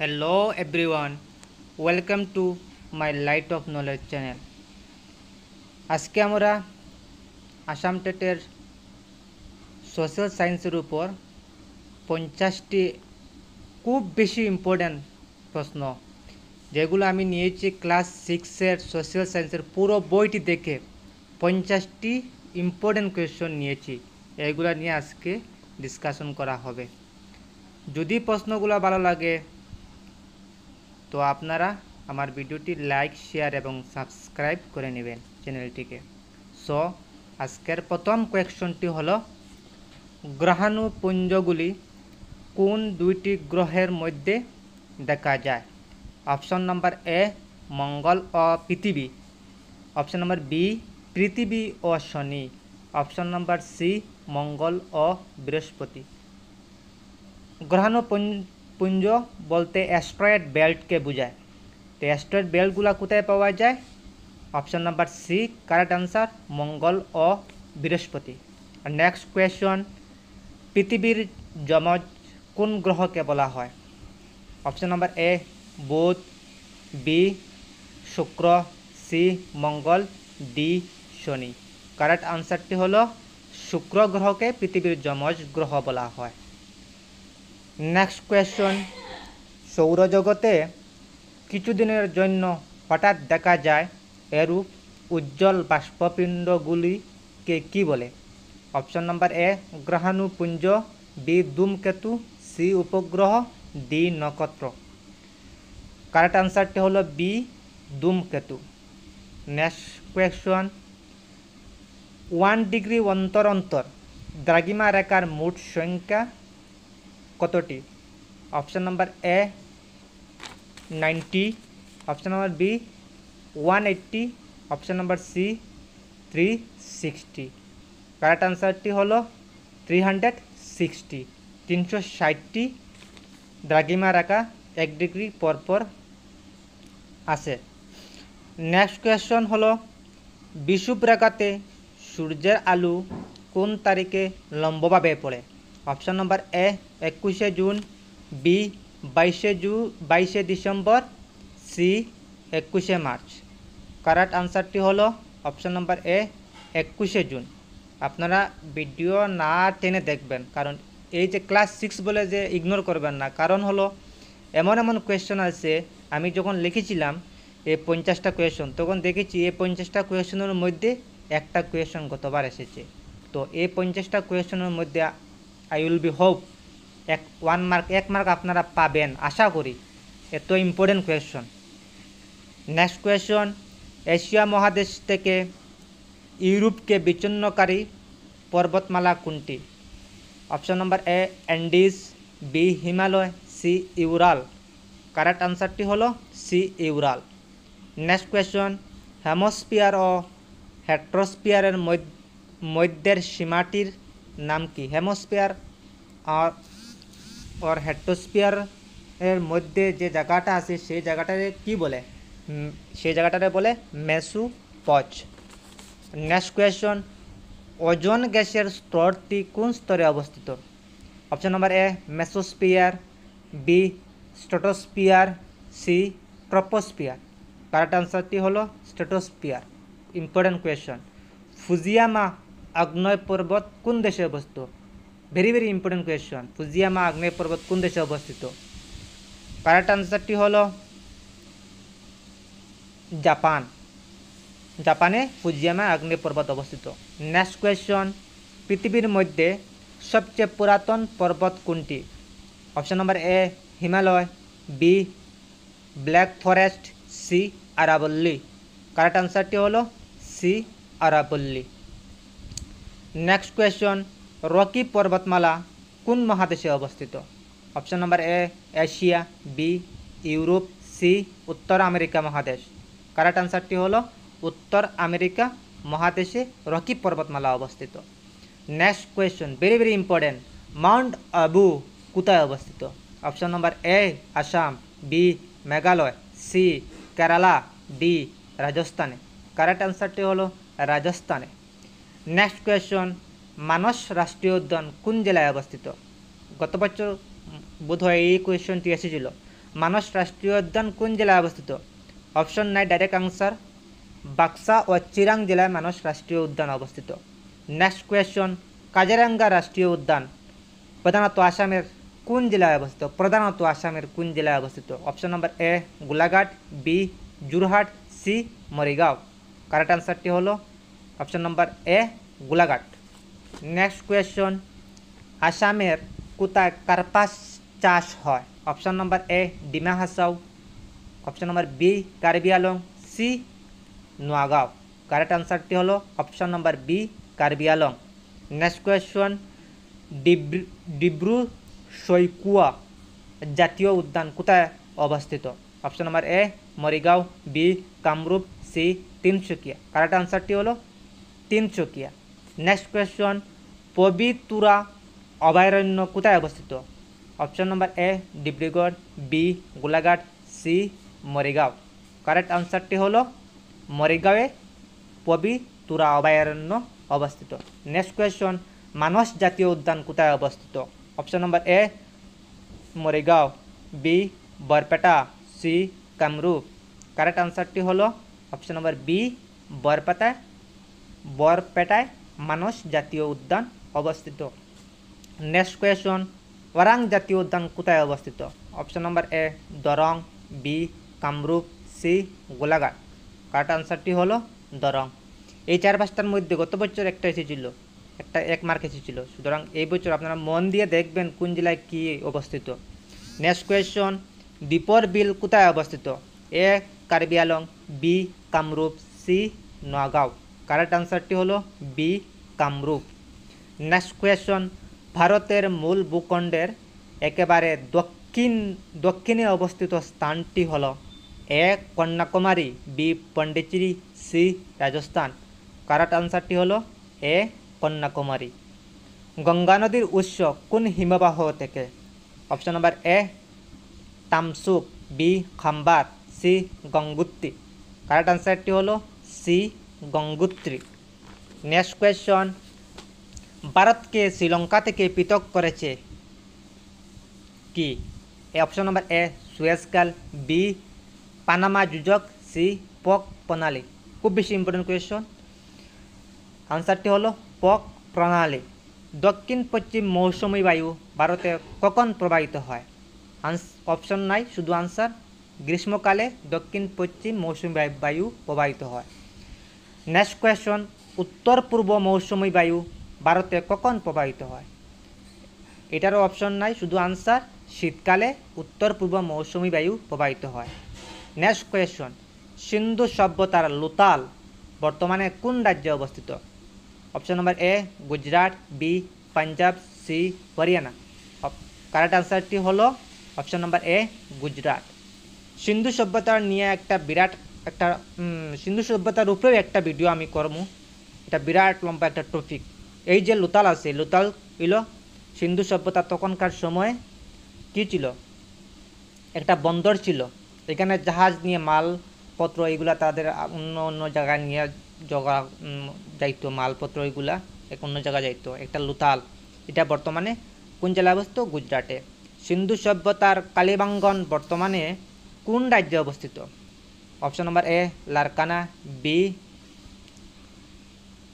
hello everyone welcome to my light of knowledge channel আজকে আমরা Assam টেটের social সায়েন্সের উপর পঞ্চাশটি খুব বেশি ইম্পর্ট্যান্ট প্রশ্ন যেগুলো আমি নিয়েছি ক্লাস সিক্সের সোশ্যাল সায়েন্সের পুরো বইটি দেখে পঞ্চাশটি ইম্পর্ট্যান্ট কোয়েশ্চন নিয়েছি এগুলো নিয়ে আজকে ডিসকাশন করা হবে যদি প্রশ্নগুলো ভালো লাগে তো আপনারা আমার ভিডিওটি লাইক শেয়ার এবং সাবস্ক্রাইব করে নেবেন চ্যানেলটিকে সো আজকের প্রথম কোয়েকশনটি হলো গ্রহাণুপুঞ্জগুলি কোন দুইটি গ্রহের মধ্যে দেখা যায় অপশন নম্বর এ মঙ্গল ও পৃথিবী অপশন নম্বর বি পৃথিবী ও শনি অপশন নম্বর সি মঙ্গল ও বৃহস্পতি গ্রহাণুপুঞ্জ পুঞ্জ বলতে অ্যাস্ট্রয়েড বেল্টকে বোঝায় তো অ্যাস্ট্রয়েড বেল্টগুলো কোথায় পাওয়া যায় option number C correct answer মঙ্গল ও বৃহস্পতি আর নেক্সট কোয়েশন পৃথিবীর যমজ কোন গ্রহকে বলা হয় অপশান নাম্বার এ বুধ বি শুক্র সি মঙ্গল ডি শনি কারেক্ট আনসারটি হলো শুক্র গ্রহকে পৃথিবীর যমজ গ্রহ বলা হয় নেক্সট কোয়েশন সৌরজগতে কিছুদিনের জন্য হঠাৎ দেখা যায় এরূপ উজ্জ্বল বাষ্পপিণ্ডগুলিকে কি বলে অপশন নম্বর এ গ্রহাণুপুঞ্জ বি ধূমকেতু সি উপগ্রহ ডি নক্ষত্র কারেক্ট আনসারটি হলো বি ধূমকেতু নেক্সট কোয়েশন ওয়ান ডিগ্রি অন্তর অন্তর দ্রাগিমা রেখার মোট সংখ্যা কতটি option number A ninety option number B one eighty option number C three sixty correct আনসারটি হল থ্রি হান্ড্রেড সিক্সটি তিনশো ষাটটি দ্রাগিমা রাখা এক ডিগ্রি পরপর আছে নেক্সট কোয়েশ্চন হলো বিষুব রেখাতে সূর্যের আলু কোন তারিখে লম্বভাবে পড়ে অপশন নম্বর এ একুশে জুন বি বাইশে জু বাইশে ডিসেম্বর সি একুশে মার্চ কারেক্ট আনসারটি হলো অপশন নম্বর এ একুশে জুন আপনারা ভিডিও না টেনে দেখবেন কারণ এই যে ক্লাস সিক্স বলে যে ইগনোর করবেন না কারণ হলো এমন এমন কোয়েশ্চন আছে আমি যখন লিখেছিলাম এই পঞ্চাশটা কোয়েশন তখন দেখেছি এই পঞ্চাশটা কোয়েশনের মধ্যে একটা কোয়েশন গতবার এসেছে তো এই পঞ্চাশটা কোয়েশনের মধ্যে আই উইল বি হোপ এক ওয়ান মার্ক এক মার্ক আপনারা পাবেন আশা করি এত important question next question Asia মহাদেশ থেকে ইউরোপকে বিচ্ছিন্নকারী পর্বতমালা কোনটি option number A Andes B Himalaya C Ural correct আনসারটি হলো C Ural next question homosphere ও হেট্রোস্পিয়ারের মধ্যের সীমাটির নাম কি হেমোস্পিয়ার আর ওর হেট্রোস্পিয়ারের মধ্যে যে জায়গাটা আছে সেই জায়গাটারে কি বলে সেই জায়গাটারে বলে পচ নেক্সট কোয়েশন ওজন গ্যাসের স্তরটি কোন স্তরে অবস্থিত option number A mesosphere B stratosphere C troposphere correct আনসারটি হলো স্ট্রেটোস্পিয়ার ইম্পর্টেন্ট কোয়েশন ফুজিয়ামা আগ্নেয় পর্বত কোন দেশে অবস্থিত very very important question Fujiyama আগ্নেয় পর্বত কোন দেশে অবস্থিত কারেক্ট আনসারটি হল জাপান জাপানে ফুজিয়ামা আগ্নেয় পর্বত অবস্থিত নেক্সট কোয়েশন পৃথিবীর মধ্যে সবচেয়ে পুরাতন পর্বত কোনটি option number A Himalaya B Black Forest C আরাবল্লি কারেক্ট আনসারটি হলো সি আরাবল্লি নেক্সট কোয়েশ্চন রকি পর্বতমালা কোন মহাদেশে অবস্থিত option number A Asia B Europe C উত্তর আমেরিকা মহাদেশ কারেক্ট আনসারটি হল উত্তর আমেরিকা মহাদেশে রকি পর্বতমালা অবস্থিত next question very very important mount Abu কোথায় অবস্থিত option number A Assam B Meghalaya C Kerala D রাজস্থানে কারেক্ট আনসারটি হল রাজস্থানে নেক্সট কোয়েশন মানস রাষ্ট্রীয় উদ্যান কোন জেলায় অবস্থিত গত বছর বোধহয় এই কোয়েশনটি এসেছিল মানস রাষ্ট্রীয় উদ্যান কোন জেলায় অবস্থিত অপশন নাই ডাইরেক্ট আনসার বাক্সা ও চিরাং জেলায় মানস রাষ্ট্রীয় উদ্যান অবস্থিত নেক্সট কোয়েশন কাজিরাঙ্গা রাষ্ট্রীয় উদ্যান প্রধানত আসামের কোন জেলায় অবস্থিত প্রধানত আসামের কোন জেলায় অবস্থিত option number A Golaghat B Jorhat C Morigaon correct আনসারটি হলো option number A Golaghat next question আসামের কোথায় কার্পাস চাষ হয় option number A Dima Hasao option number B Karbi আলং সি নোয়াগাঁও কারেক্ট আনসারটি হলো অপশন নম্বর বি কার্বি আলং নেক্সট কোয়েশন ডিব্রু ডিব্রু সৈকুয়া জাতীয় উদ্যান কোথায় অবস্থিত option number A Morigaon B Kamrup C Tinsukia correct আনসারটি হলো তিনচকিয়া নেক্সট কোয়েশ্চন পবিতুরা অভয়ারণ্য কোথায় অবস্থিত option number A Dibrugarh B Golaghat C Morigaon correct আনসারটি হলো মরিগাঁওয়ে পবিতুরা অভয়ারণ্য অবস্থিত নেক্সট কোয়েশ্চন মানস জাতীয় উদ্যান কোথায় অবস্থিত option number A Morigaon B Barpeta C Kamrup correct আনসারটি হল অপশন নম্বর বি বরপেটা বরপেটায় মানস জাতীয় উদ্যান অবস্থিত নেক্সট কোয়েশন ওয়ারাং জাতীয় উদ্যান কোথায় অবস্থিত option number A Darrang B Kamrup C Golaghat correct আনসারটি হলো দরং এই চার পাঁচটার মধ্যে গত বছর একটা এসেছিল একটা এক মার্ক এসেছিল সুতরাং এই বছর আপনারা মন দিয়ে দেখবেন কোন জেলায় কী অবস্থিত নেক্সট কোয়েশন দীপর বিল কোথায় অবস্থিত এ কার্বি আলং B Kamrup C Nagaon correct আনসারটি হলো বি কামরূপ নেক্সট কোয়েশন ভারতের মূল ভূখণ্ডের একেবারে দক্ষিণ দক্ষিণে অবস্থিত স্থানটি হল A Kanyakumari B Pondicherry C Rajasthan correct আনসারটি হলো এ কন্যাকুমারী গঙ্গা নদীর উৎস কোন হিমবাহ থেকে অপশন নম্বর এ তামসুক বি খাম্বার সি গঙ্গুত্তি কারেক্ট আনসারটি হলো সি গঙ্গোত্রী নেক্সট কোয়েশন ভারতকে শ্রীলঙ্কা থেকে পৃথক করেছে কি এ option number A Suez canal B Panama যুজক সি পক প্রণালী খুব বেশি ইম্পর্টেন্ট কোয়েশন আনসারটি হলো পক প্রণালী দক্ষিণ পশ্চিম মৌসুমী বায়ু ভারতে কখন প্রবাহিত হয় অপশন নাই শুধু আনসার গ্রীষ্মকালে দক্ষিণ পশ্চিম মৌসুমী বায়ু প্রবাহিত হয় নেক্সট কোয়েশন উত্তর পূর্ব মৌসুমী বায়ু ভারতে কখন প্রবাহিত হয় এটারও অপশন নাই শুধু আনসার শীতকালে উত্তর পূর্ব মৌসুমী বায়ু প্রবাহিত হয় নেক্সট কোয়েশন সিন্ধু সভ্যতার লোতাল বর্তমানে কোন রাজ্যে অবস্থিত option number A Gujarat B Punjab C Haryana correct আনসারটি হলো অপশন নম্বর এ গুজরাট সিন্ধু সভ্যতার নিয়ে একটা বিরাট একটা সিন্ধু সভ্যতার উপরেও একটা ভিডিও আমি করবো এটা বিরাট লম্বা একটা টপিক এই যে লোতাল আছে লোতাল ইল সিন্ধু সভ্যতা তখনকার সময় কি ছিল একটা বন্দর ছিল এখানে জাহাজ নিয়ে মালপত্র এইগুলা তাদের অন্য অন্য জায়গায় নিয়ে জগা যাইত মালপত্র এইগুলা এক অন্য জায়গায় যাইত একটা লোতাল এটা বর্তমানে কোন জেলায় অবস্থিত গুজরাটে সিন্ধু সভ্যতার কালীবাঙ্গন বর্তমানে কোন রাজ্যে অবস্থিত option number A Larkana B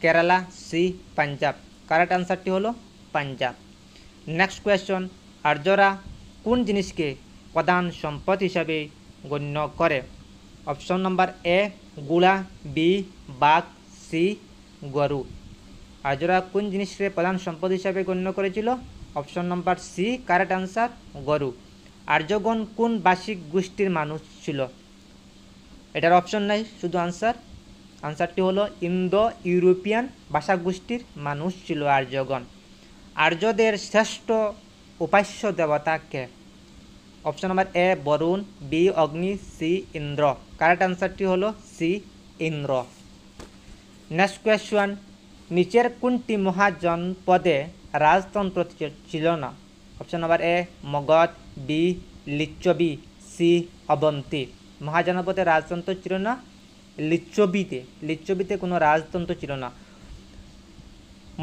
Kerala C Punjab correct আনসারটি হলো পাঞ্জাব নেক্সট কোয়েশ্চন আর্যরা কোন জিনিসকে প্রধান সম্পদ হিসাবে গণ্য করে অপশন নম্বর এ গুড়া বি বাঘ সি গরু আর্যরা কোন জিনিসকে প্রধান সম্পদ হিসাবে গণ্য করেছিল option number C correct answer গরু আর্যগণ কোন বার্ষিক গোষ্ঠীর মানুষ ছিল এটার অপশন নাই শুধু আনসার আনসারটি হলো ইন্দো ইউরোপিয়ান ভাষাগোষ্ঠীর মানুষ ছিল আর্যগণ আর্যদের শ্রেষ্ঠ উপাস্য দেবতাকে option number A Varuna B Agni C Indra correct আনসারটি হলো সি ইন্দ্র নেক্সট কোয়েশন নিচের কোনটি মহাজন পদে রাজতন্ত্র ছিল না option number A Magadha B Lichchhavi C Avanti মহাজনপদে রাজতন্ত্র ছিল না লিচ্ছবিতে লিচ্ছবিতে কোনো রাজতন্ত্র ছিল না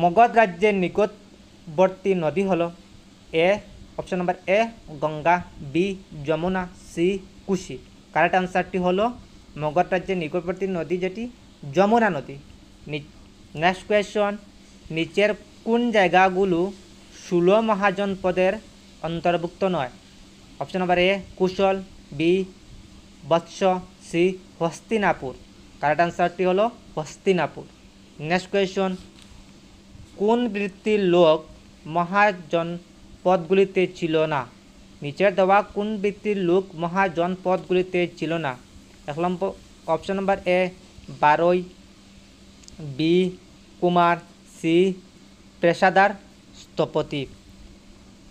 মগধ রাজ্যের নিকটবর্তী নদী হল এ option number A Ganga B Yamuna C Kosi correct আনসারটি হলো মগধ রাজ্যের নিকটবর্তী নদী যেটি যমুনা নদী নেক্সট কোয়েশন নিচের কোন জায়গাগুলো সুলো মহাজনপদের অন্তর্ভুক্ত নয় option number A Kosala B Vatsa C Hastinapur correct আনসারটি হলো হস্তিনাপুর নেক্সট কোয়েশন কোন বৃত্তির লোক মহাজন পদগুলিতে ছিল না নিচে দেওয়া কোন বৃত্তির লোক মহাজন পদগুলিতে ছিল না এক নম্বর অপশন নম্বর এ বারোই বি কুমার সি পেশাদার স্থপতি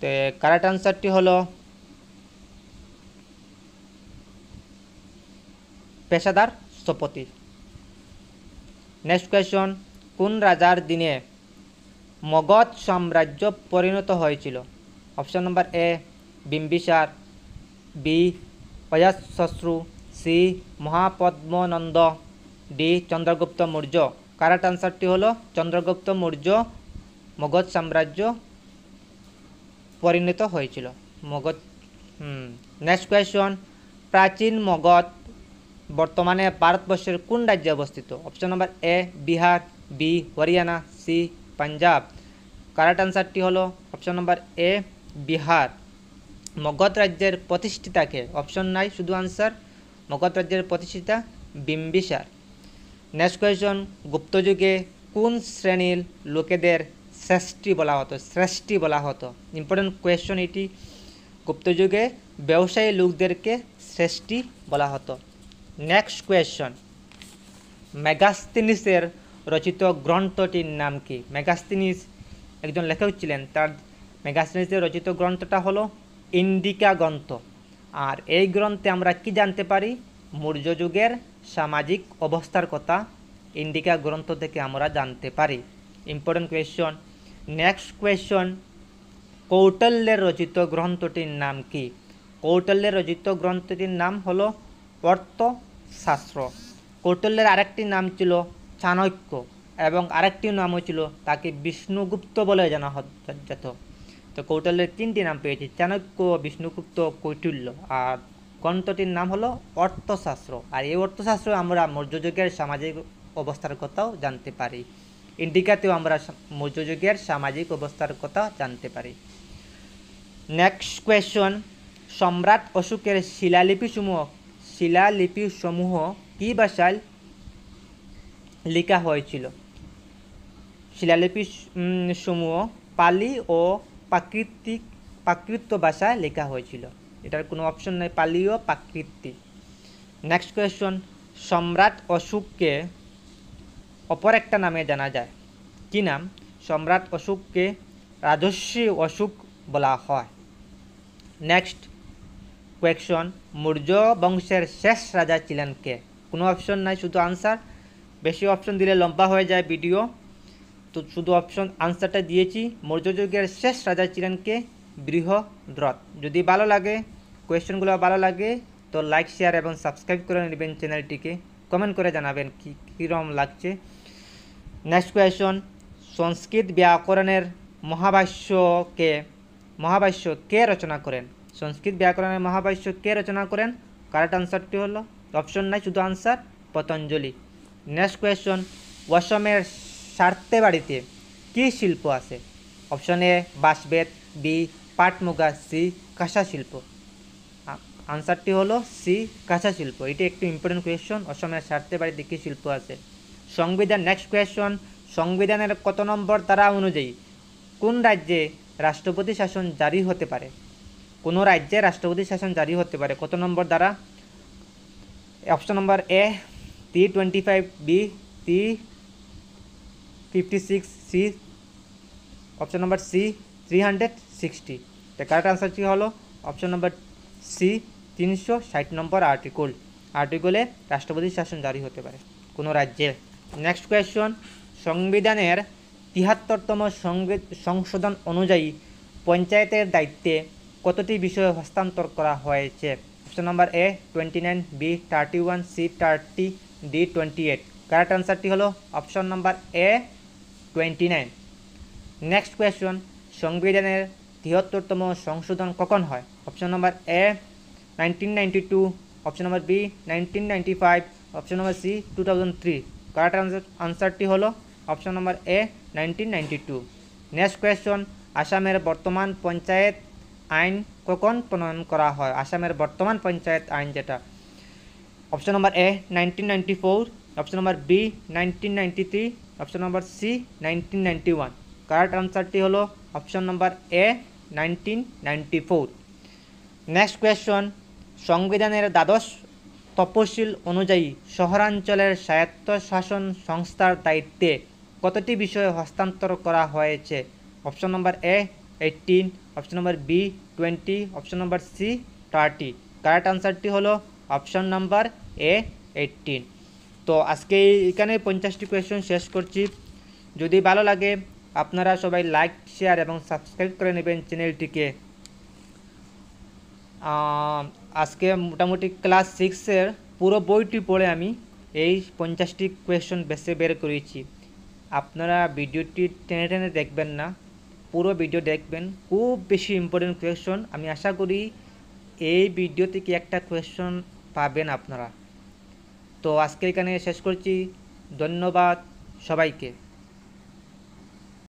তো কারেক্ট আনসারটি হলো পেশাদার স্থপতি নেক্সট কোয়েশন কোন রাজার দিনে মগধ সাম্রাজ্য পরিণত হয়েছিল option number A Bimbisara B অজাশশ্রু C Mahapadmananda D Chandragupta Maurya correct আনসারটি হলো চন্দ্রগুপ্ত মৌর্য মগধ সাম্রাজ্য পরিণত হয়েছিল মগধ নেক্সট কোয়েশন প্রাচীন মগধ বর্তমানে ভারতবর্ষের কোন রাজ্যে অবস্থিত option number A Bihar B Haryana C Punjab correct আনসারটি হলো option number A Bihar Magadha রাজ্যের প্রতিষ্ঠিতাকে অপশন নাই শুধু আনসার মগধ রাজ্যের প্রতিষ্ঠিতা বিম্বিসার নেক্সট কোয়েশন গুপ্তযুগে কোন শ্রেণীর লোকেদের শ্রেষ্ঠী বলা হতো শ্রেষ্ঠী বলা হতো ইম্পর্টেন্ট কোয়েশন এটি গুপ্তযুগে ব্যবসায়ী লোকদেরকে শ্রেষ্ঠী বলা হতো নেক্সট কোয়েশন মেগাস্তিনিসের রচিত গ্রন্থটির নাম কি মেগাস্তিনিস একজন লেখক ছিলেন তার মেগাস্তিনিসের রচিত গ্রন্থটা হলো ইন্ডিকা গ্রন্থ আর এই গ্রন্থে আমরা কি জানতে পারি মৌর্য সামাজিক অবস্থার কথা ইন্ডিকা গ্রন্থ থেকে আমরা জানতে পারি ইম্পর্টেন্ট কোয়েশন নেক্সট কোয়েশন কৌটল্যের রচিত গ্রন্থটির নাম কি কৌটল্যের রচিত গ্রন্থটির নাম হলো অর্থ শাস্ত্র কৌটল্যের আরেকটি নাম ছিল চাণক্য এবং আরেকটি নামও ছিল তাকে বিষ্ণুগুপ্ত বলে জানা যেত তো কৌটল্যের তিনটি নাম পেয়েছি চাণক্য বিষ্ণুগুপ্ত কৈটুল্য আর গ্রন্থটির নাম হলো অর্থশাস্ত্র আর এই অর্থশাস্ত্র আমরা মৌর্যযুগের সামাজিক অবস্থার কথাও জানতে পারি ইন্ডিকাতেও আমরা মৌর্যযুগের সামাজিক অবস্থার কথা জানতে পারি নেক্সট কোয়েশন সম্রাট অশোকের শিলালিপিসমূহ শিলালিপিসমূহ কি ভাষায় লেখা হয়েছিল শিলালিপি সমূহ পালি ও প্রাকৃতিক প্রাকৃত ভাষায় লেখা হয়েছিল এটার কোনো অপশন নেই পালি ও প্রাকৃতিক নেক্সট কোয়েশন সম্রাট অশোককে অপর একটা নামে জানা যায় কি নাম সম্রাট অশোককে রাজস্বী অশোক বলা হয় নেক্সট কোয়েকশন মৌর্য বংশের শেষ রাজা ছিলেন কে কোনো অপশন নাই শুধু আনসার বেশি অপশন দিলে লম্বা হয়ে যায় ভিডিও তো শুধু অপশন আনসারটা দিয়েছি মৌর্য যুগের শেষ রাজা ছিলেন কে বৃহদ্রত যদি ভালো লাগে কোয়েশনগুলো ভালো লাগে তো লাইক শেয়ার এবং সাবস্ক্রাইব করে নেবেন চ্যানেলটিকে কমেন্ট করে জানাবেন কী কীরম লাগছে নেক্সট কোয়েশন সংস্কৃত ব্যাকরণের মহাভাষ্যকে মহাভাষ্য কে রচনা করেন সংস্কৃত ব্যাকরণের মহাভাষ্য কে রচনা করেন কারেক্ট আনসারটি হল অপশন নাই শুধু আনসার পতঞ্জলি নেক্সট কোয়েশ্চন অসমের সার্তে বাড়িতে কি শিল্প আছে অপশন এ বাঁশবেত বি মুগা সি কাঁসা শিল্প আনসারটি হলো সি কাঁসা শিল্প এটি একটি ইম্পর্টেন্ট কোয়েশ্চন অসমের স্বার্থে বাড়িতে কী শিল্প আছে সংবিধান নেক্সট কোয়েশ্চন সংবিধানের কত নম্বর তারা অনুযায়ী কোন রাজ্যে রাষ্ট্রপতি শাসন জারি হতে পারে কোনো রাজ্যে রাষ্ট্রপতি শাসন জারি হতে পারে কত নম্বর দ্বারা option number A T twenty five B T fifty six C option number C three hundred sixty তো আনসার কী হলো অপশন নম্বর সি তিনশো ষাট নম্বর আর্টিকল আর্টিকলে রাষ্ট্রপতি শাসন জারি হতে পারে কোনো রাজ্যে নেক্সট কোয়েশন সংবিধানের তিহাত্তরতম সংশোধন অনুযায়ী পঞ্চায়েতের দায়িত্বে কতটি বিষয়ে হস্তান্তর করা হয়েছে option number A twenty nine B thirty one C thirty D twenty eight correct অ্যান্সারটি হলো option number A twenty nine next question সংবিধানের তিয়াত্তরতম সংশোধন কখন হয় option number A nineteen ninety two option number B nineteen ninety five option number C two thousand three correct answer আনসারটি হলো option number A nineteen ninety two next question আসামের বর্তমান পঞ্চায়েত আইন কখন প্রণয়ন করা হয় আসামের বর্তমান পঞ্চায়েত আইন যেটা option number A nineteen ninety four option number B nineteen ninety three option number C nineteen one correct আনসারটি হলো option number A nineteen ninety four next question সংবিধানের দ্বাদশ তপশিল অনুযায়ী শহরাঞ্চলের স্বায়ত্তশাসন সংস্থার দায়িত্বে কতটি বিষয়ে হস্তান্তর করা হয়েছে option number A eighteen option number B twenty option number C thirty correct আনসারটি হলো অপশন নাম্বার এ এইটিন তো আজকে এখানে পঞ্চাশটি কোয়েশন শেষ করছি যদি ভালো লাগে আপনারা সবাই লাইক শেয়ার এবং সাবস্ক্রাইব করে নেবেন চ্যানেলটিকে আজকে মোটামুটি ক্লাস সিক্সের পুরো বইটি পড়ে আমি এই পঞ্চাশটি কোয়েশন বেছে বের করেছি আপনারা ভিডিওটি টেনে টেনে দেখবেন না পুরো ভিডিও দেখবেন খুব বেশি ইম্পর্টেন্ট কোয়েশন আমি আশা করি এই ভিডিও থেকে একটা কোয়েশন পাবেন আপনারা তো আজকে এখানে শেষ করছি ধন্যবাদ সবাইকে